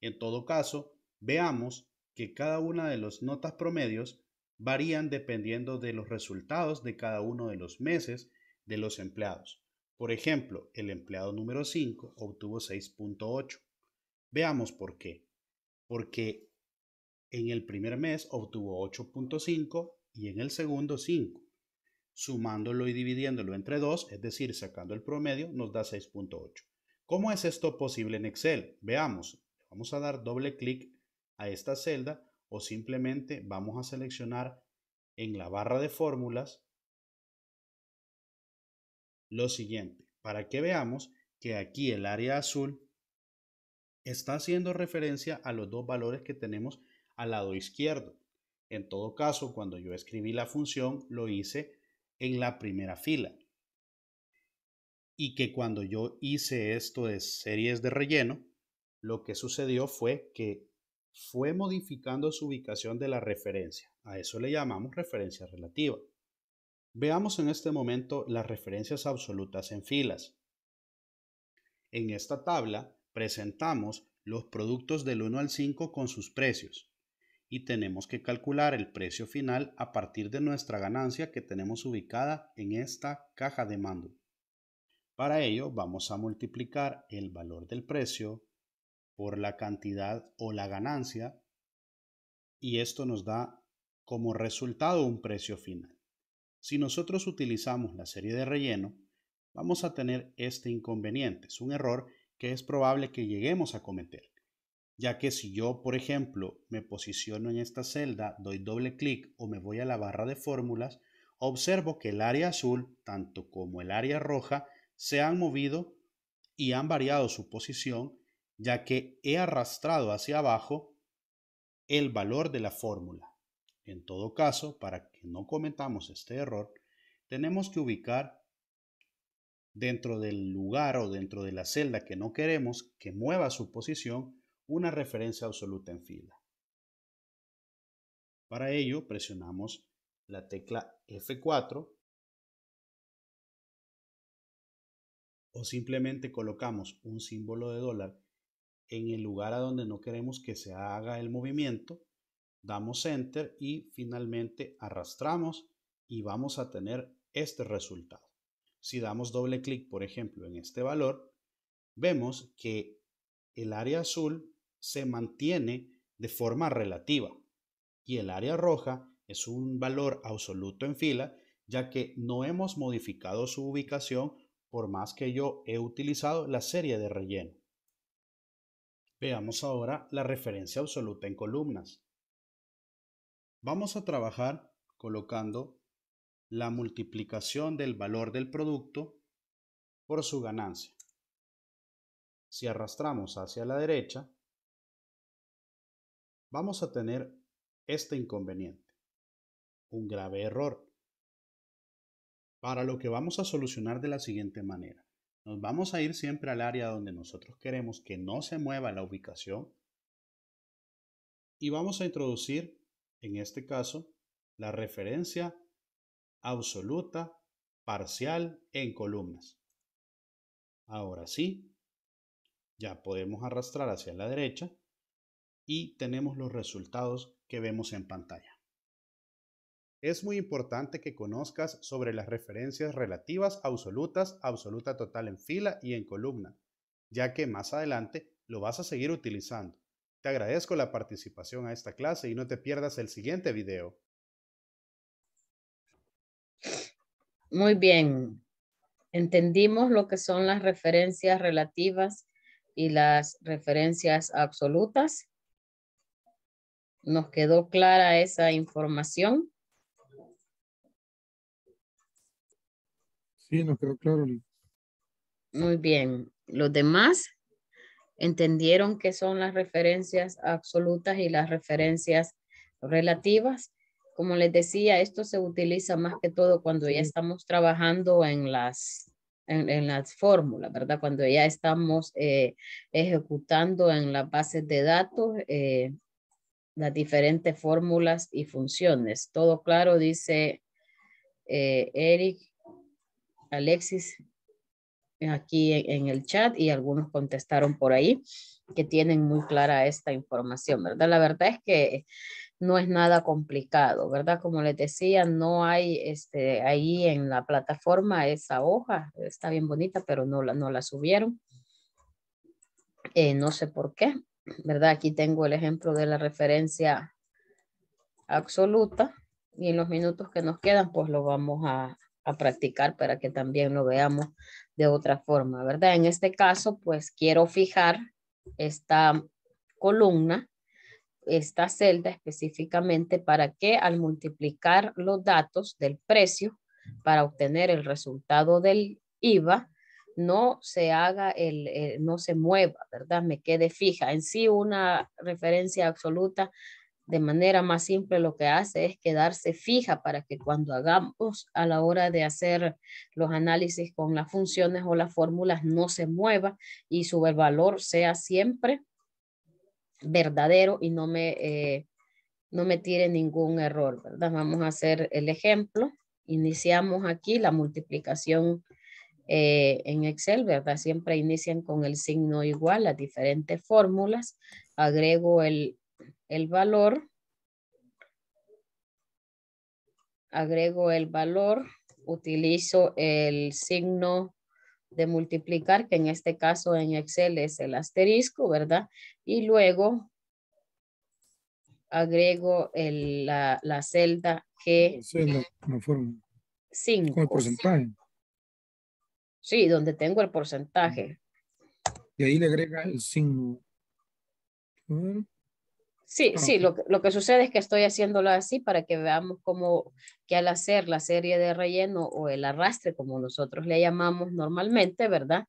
En todo caso, veamos que cada una de las notas promedios varían dependiendo de los resultados de cada uno de los meses de los empleados. Por ejemplo, el empleado número 5 obtuvo 6.8. Veamos por qué. Porque en el primer mes obtuvo 8.5 y en el segundo 5. Sumándolo y dividiéndolo entre 2, es decir, sacando el promedio, nos da 6.8. ¿Cómo es esto posible en Excel? Veamos. Vamos a dar doble clic a esta celda o simplemente vamos a seleccionar en la barra de fórmulas lo siguiente, para que veamos que aquí el área azul está haciendo referencia a los dos valores que tenemos al lado izquierdo. En todo caso, cuando yo escribí la función, lo hice en la primera fila. Y que cuando yo hice esto de series de relleno, lo que sucedió fue que fue modificando su ubicación de la referencia. A eso le llamamos referencia relativa. Veamos en este momento las referencias absolutas en filas. En esta tabla presentamos los productos del 1 al 5 con sus precios y tenemos que calcular el precio final a partir de nuestra ganancia que tenemos ubicada en esta caja de mando. Para ello vamos a multiplicar el valor del precio por la cantidad o la ganancia y esto nos da como resultado un precio final. Si nosotros utilizamos la serie de relleno, vamos a tener este inconveniente. Es un error que es probable que lleguemos a cometer, ya que si yo, por ejemplo, me posiciono en esta celda, doy doble clic o me voy a la barra de fórmulas, observo que el área azul, tanto como el área roja, se han movido y han variado su posición, ya que he arrastrado hacia abajo el valor de la fórmula. En todo caso, para que no cometamos este error, tenemos que ubicar dentro del lugar o dentro de la celda que no queremos que mueva su posición una referencia absoluta en fila. Para ello presionamos la tecla F4 o simplemente colocamos un símbolo de dólar en el lugar a donde no queremos que se haga el movimiento damos enter y finalmente arrastramos y vamos a tener este resultado. Si damos doble clic, por ejemplo, en este valor, vemos que el área azul se mantiene de forma relativa y el área roja es un valor absoluto en fila, ya que no hemos modificado su ubicación por más que yo he utilizado la serie de relleno. Veamos ahora la referencia absoluta en columnas. Vamos a trabajar colocando la multiplicación del valor del producto por su ganancia. Si arrastramos hacia la derecha, vamos a tener este inconveniente, un grave error, para lo que vamos a solucionar de la siguiente manera. Nos vamos a ir siempre al área donde nosotros queremos que no se mueva la ubicación y vamos a introducir en este caso, la referencia absoluta parcial en columnas. Ahora sí, ya podemos arrastrar hacia la derecha y tenemos los resultados que vemos en pantalla. Es muy importante que conozcas sobre las referencias relativas, absolutas, absoluta total en fila y en columna, ya que más adelante lo vas a seguir utilizando. Te agradezco la participación a esta clase y no te pierdas el siguiente video. Muy bien. Entendimos lo que son las referencias relativas y las referencias absolutas. ¿Nos quedó clara esa información? Sí, nos quedó claro. Muy bien. ¿Los demás? entendieron qué son las referencias absolutas y las referencias relativas. Como les decía, esto se utiliza más que todo cuando ya estamos trabajando en las, en, las fórmulas, ¿verdad? Cuando ya estamos eh, ejecutando en las bases de datos eh, las diferentes fórmulas y funciones. Todo claro, dice eh, Eric, Alexis, aquí en el chat y algunos contestaron por ahí que tienen muy clara esta información, ¿verdad? La verdad es que no es nada complicado, ¿verdad? Como les decía, no hay este, ahí en la plataforma esa hoja, está bien bonita, pero no la, no la subieron. Eh, no sé por qué, ¿verdad? Aquí tengo el ejemplo de la referencia absoluta y en los minutos que nos quedan, pues lo vamos a, a practicar para que también lo veamos de otra forma, ¿verdad? En este caso, pues quiero fijar esta columna, esta celda específicamente para que al multiplicar los datos del precio para obtener el resultado del IVA, no se haga el, eh, no se mueva, ¿verdad? Me quede fija. En sí una referencia absoluta de manera más simple lo que hace es quedarse fija para que cuando hagamos a la hora de hacer los análisis con las funciones o las fórmulas no se mueva y su valor sea siempre verdadero y no me, eh, no me tire ningún error, ¿verdad? Vamos a hacer el ejemplo. Iniciamos aquí la multiplicación eh, en Excel, ¿verdad? Siempre inician con el signo igual las diferentes fórmulas. Agrego el el valor, agrego el valor, utilizo el signo de multiplicar, que en este caso en Excel es el asterisco, ¿verdad? Y luego agrego la, celda G. porcentaje. Sí, donde tengo el porcentaje. Y ahí le agrega el signo. Sí, ah, sí, lo, lo, que sucede es que estoy haciéndolo así para que veamos cómo, que al hacer la serie de relleno o el arrastre, como nosotros le llamamos normalmente, ¿verdad?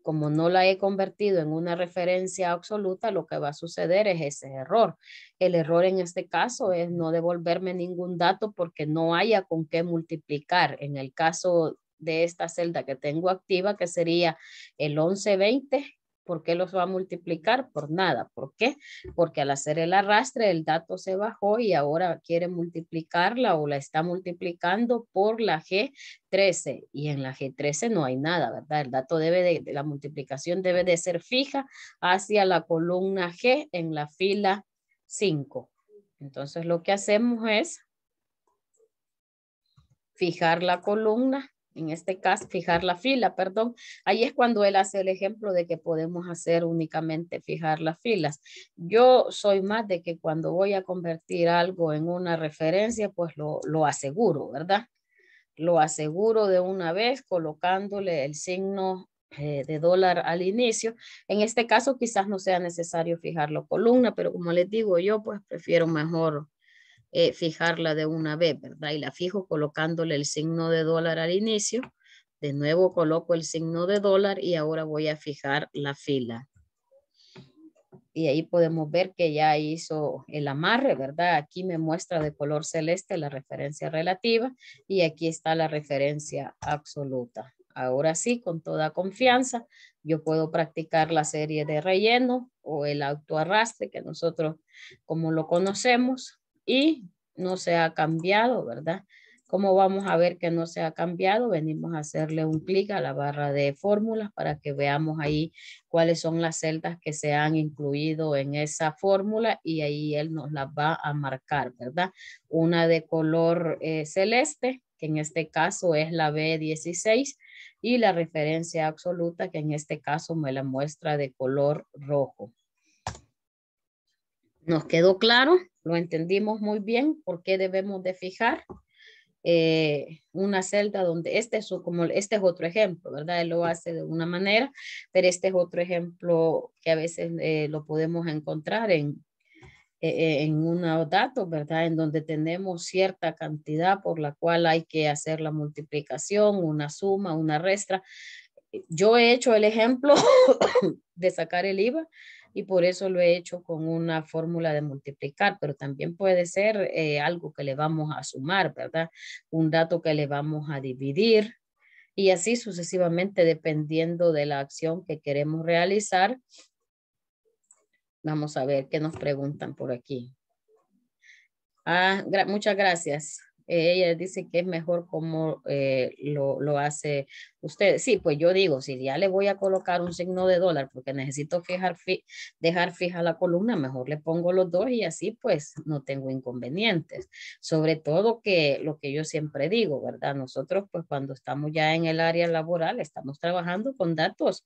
Como no la he convertido en una referencia absoluta, lo que va a suceder es ese error. El error en este caso es no devolverme ningún dato porque no haya con qué multiplicar. En el caso de esta celda que tengo activa, que sería el 1120, ¿Por qué los va a multiplicar? Por nada. ¿Por qué? Porque al hacer el arrastre el dato se bajó y ahora quiere multiplicarla o la está multiplicando por la G13 y en la G13 no hay nada, ¿verdad? El dato debe de, la multiplicación debe de ser fija hacia la columna G en la fila 5. Entonces lo que hacemos es fijar la columna en este caso, fijar la fila, perdón. Ahí es cuando él hace el ejemplo de que podemos hacer únicamente fijar las filas. Yo soy más de que cuando voy a convertir algo en una referencia, pues lo, aseguro, ¿verdad? Lo aseguro de una vez colocándole el signo eh, de dólar al inicio. En este caso quizás no sea necesario fijarlo columna, pero como les digo yo, pues prefiero mejor eh, fijarla de una vez, ¿verdad? Y la fijo colocándole el signo de dólar al inicio. De nuevo coloco el signo de dólar y ahora voy a fijar la fila. Y ahí podemos ver que ya hizo el amarre, ¿verdad? Aquí me muestra de color celeste la referencia relativa y aquí está la referencia absoluta. Ahora sí, con toda confianza, yo puedo practicar la serie de relleno o el autoarrastre que nosotros como lo conocemos y no se ha cambiado, ¿verdad? ¿Cómo vamos a ver que no se ha cambiado? Venimos a hacerle un clic a la barra de fórmulas para que veamos ahí cuáles son las celdas que se han incluido en esa fórmula y ahí él nos las va a marcar, ¿verdad? Una de color eh, celeste, que en este caso es la B16, y la referencia absoluta, que en este caso me la muestra de color rojo. ¿Nos quedó claro? lo entendimos muy bien por qué debemos de fijar eh, una celda donde este es, como este es otro ejemplo, ¿verdad? Él lo hace de una manera, pero este es otro ejemplo que a veces eh, lo podemos encontrar en, e, e, en unos datos, ¿verdad? En donde tenemos cierta cantidad por la cual hay que hacer la multiplicación, una suma, una resta. Yo he hecho el ejemplo de sacar el IVA, y por eso lo he hecho con una fórmula de multiplicar, pero también puede ser eh, algo que le vamos a sumar, ¿verdad? Un dato que le vamos a dividir y así sucesivamente dependiendo de la acción que queremos realizar. Vamos a ver qué nos preguntan por aquí. Ah, muchas gracias ella dice que es mejor como eh, lo, lo, hace usted. Sí, pues yo digo, si ya le voy a colocar un signo de dólar porque necesito fijar dejar fija la columna, mejor le pongo los dos y así pues no tengo inconvenientes. Sobre todo que lo que yo siempre digo, ¿verdad? Nosotros pues cuando estamos ya en el área laboral estamos trabajando con datos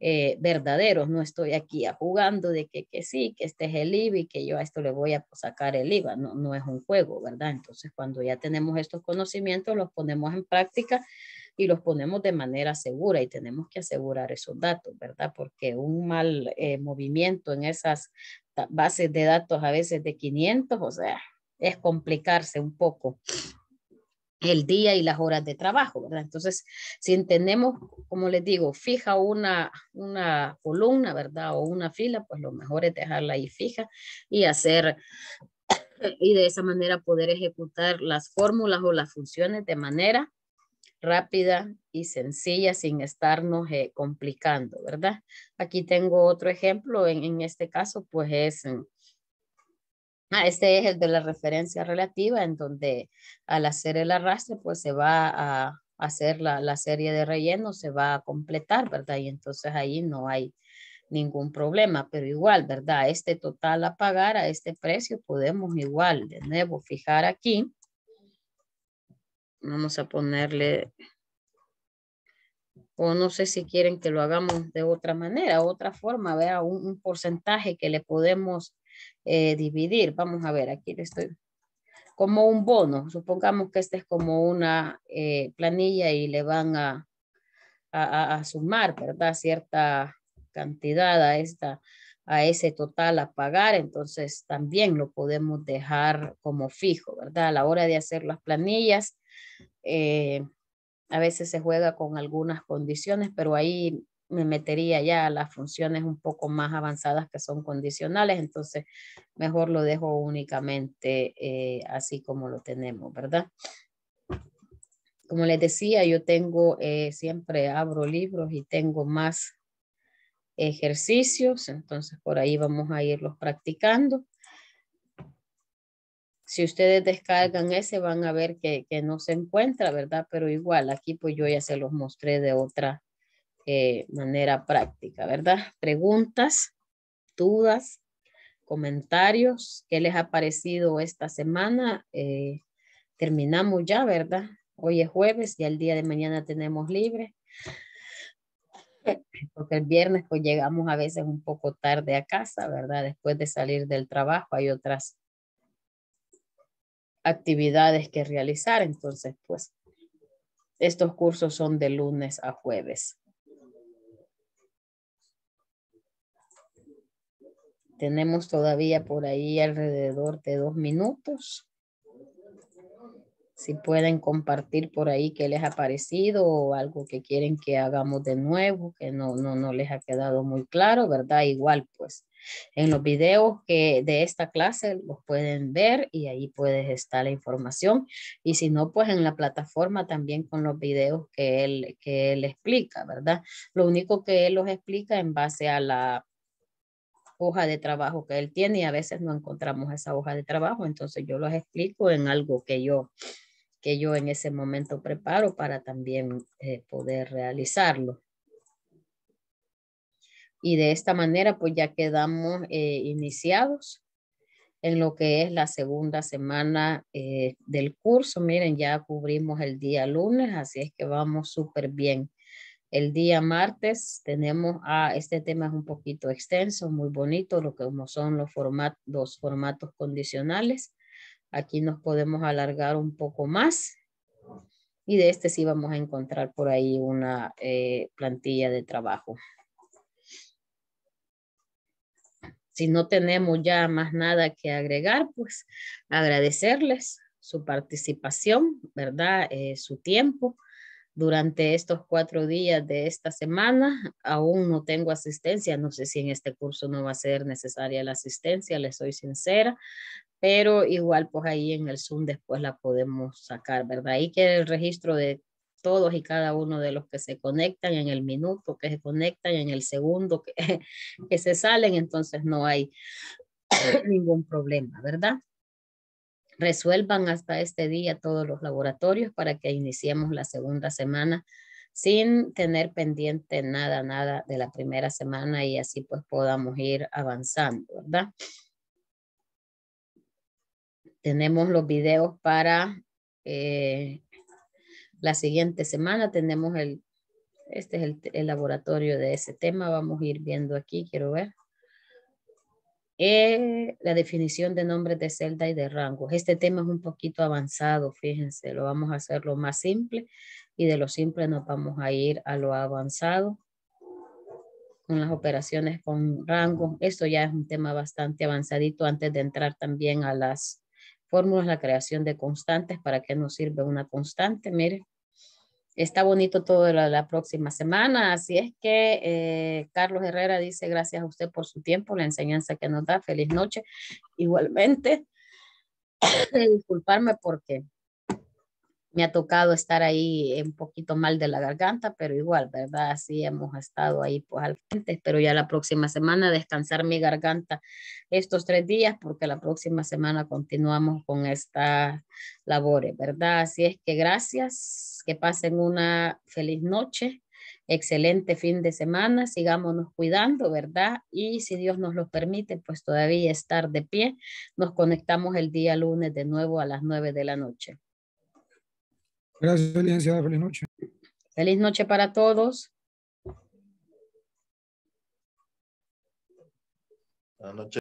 eh, verdaderos. No estoy aquí a jugando de que, sí, que este es el IVA y que yo a esto le voy a pues, sacar el IVA. No, no es un juego, ¿verdad? Entonces, cuando ya tenemos estos conocimientos, los ponemos en práctica y los ponemos de manera segura y tenemos que asegurar esos datos, ¿verdad? Porque un mal eh, movimiento en esas bases de datos a veces de 500, o sea, es complicarse un poco el día y las horas de trabajo, ¿verdad? Entonces, si entendemos, como les digo, fija una, una columna, ¿verdad? O una fila, pues lo mejor es dejarla ahí fija y hacer, y de esa manera poder ejecutar las fórmulas o las funciones de manera rápida y sencilla sin estarnos eh, complicando, ¿verdad? Aquí tengo otro ejemplo, en, en este caso, pues es mm, Ah, este es el de la referencia relativa en donde al hacer el arrastre pues se va a hacer la, serie de relleno, se va a completar, ¿verdad? Y entonces ahí no hay ningún problema, pero igual, ¿verdad? Este total a pagar a este precio podemos igual de nuevo fijar aquí. Vamos a ponerle, o no sé si quieren que lo hagamos de otra manera, otra forma, vea un porcentaje que le podemos eh, dividir. Vamos a ver, aquí le estoy como un bono. Supongamos que este es como una eh, planilla y le van a, a, sumar, ¿verdad? Cierta cantidad a, esta, a ese total a pagar. Entonces también lo podemos dejar como fijo, ¿verdad? A la hora de hacer las planillas, eh, a veces se juega con algunas condiciones, pero ahí me metería ya a las funciones un poco más avanzadas que son condicionales, entonces mejor lo dejo únicamente eh, así como lo tenemos, ¿verdad? Como les decía, yo tengo, eh, siempre abro libros y tengo más ejercicios, entonces por ahí vamos a irlos practicando. Si ustedes descargan ese van a ver que, que no se encuentra, ¿verdad? Pero igual aquí pues yo ya se los mostré de otra eh, manera práctica, ¿verdad? Preguntas, dudas, comentarios, ¿qué les ha parecido esta semana? Eh, terminamos ya, ¿verdad? Hoy es jueves, y el día de mañana tenemos libre. Porque el viernes pues llegamos a veces un poco tarde a casa, ¿verdad? Después de salir del trabajo hay otras actividades que realizar, entonces pues estos cursos son de lunes a jueves. Tenemos todavía por ahí alrededor de dos minutos. Si pueden compartir por ahí qué les ha parecido o algo que quieren que hagamos de nuevo, que no, no, no les ha quedado muy claro, ¿verdad? Igual, pues, en los videos que de esta clase los pueden ver y ahí puedes estar la información. Y si no, pues en la plataforma también con los videos que él, que él explica, ¿verdad? Lo único que él los explica en base a la hoja de trabajo que él tiene y a veces no encontramos esa hoja de trabajo, entonces yo los explico en algo que yo que yo en ese momento preparo para también eh, poder realizarlo. Y de esta manera pues ya quedamos eh, iniciados en lo que es la segunda semana eh, del curso. Miren, ya cubrimos el día lunes, así es que vamos súper bien. El día martes tenemos a, ah, este tema es un poquito extenso, muy bonito, lo que son los, formatos, formatos condicionales. Aquí nos podemos alargar un poco más. Y de este sí vamos a encontrar por ahí una eh, plantilla de trabajo. Si no tenemos ya más nada que agregar, pues agradecerles su participación, ¿verdad? Eh, su tiempo durante estos cuatro días de esta semana. Aún no tengo asistencia, no sé si en este curso no va a ser necesaria la asistencia, le soy sincera, pero igual pues ahí en el Zoom después la podemos sacar, ¿verdad? Ahí que el registro de todos y cada uno de los que se conectan en el minuto que se conectan, en el segundo que, que se salen, entonces no hay ningún problema, ¿verdad? resuelvan hasta este día todos los laboratorios para que iniciemos la segunda semana sin tener pendiente nada, nada de la primera semana y así pues podamos ir avanzando, ¿verdad? Tenemos los videos para eh, la siguiente semana, tenemos el, este es el laboratorio de ese tema, vamos a ir viendo aquí, quiero ver eh, la definición de nombres de celda y de rangos. Este tema es un poquito avanzado, fíjense, lo vamos a hacer lo más simple y de lo simple nos vamos a ir a lo avanzado con las operaciones con rangos. Esto ya es un tema bastante avanzadito antes de entrar también a las fórmulas, la creación de constantes, para qué nos sirve una constante, miren está bonito todo la, próxima semana. Así es que eh, Carlos Herrera dice gracias a usted por su tiempo, la enseñanza que nos da. Feliz noche. Igualmente, disculparme porque me ha tocado estar ahí un poquito mal de la garganta, pero igual, ¿verdad? Así hemos estado ahí pues al frente, Espero ya la próxima semana descansar mi garganta estos tres días porque la próxima semana continuamos con estas labores, ¿verdad? Así es que gracias, que pasen una feliz noche, excelente fin de semana, sigámonos cuidando, ¿verdad? Y si Dios nos lo permite, pues todavía estar de pie, nos conectamos el día lunes de nuevo a las nueve de la noche. Gracias, licenciada. Feliz noche. Feliz noche para todos. Buenas noches.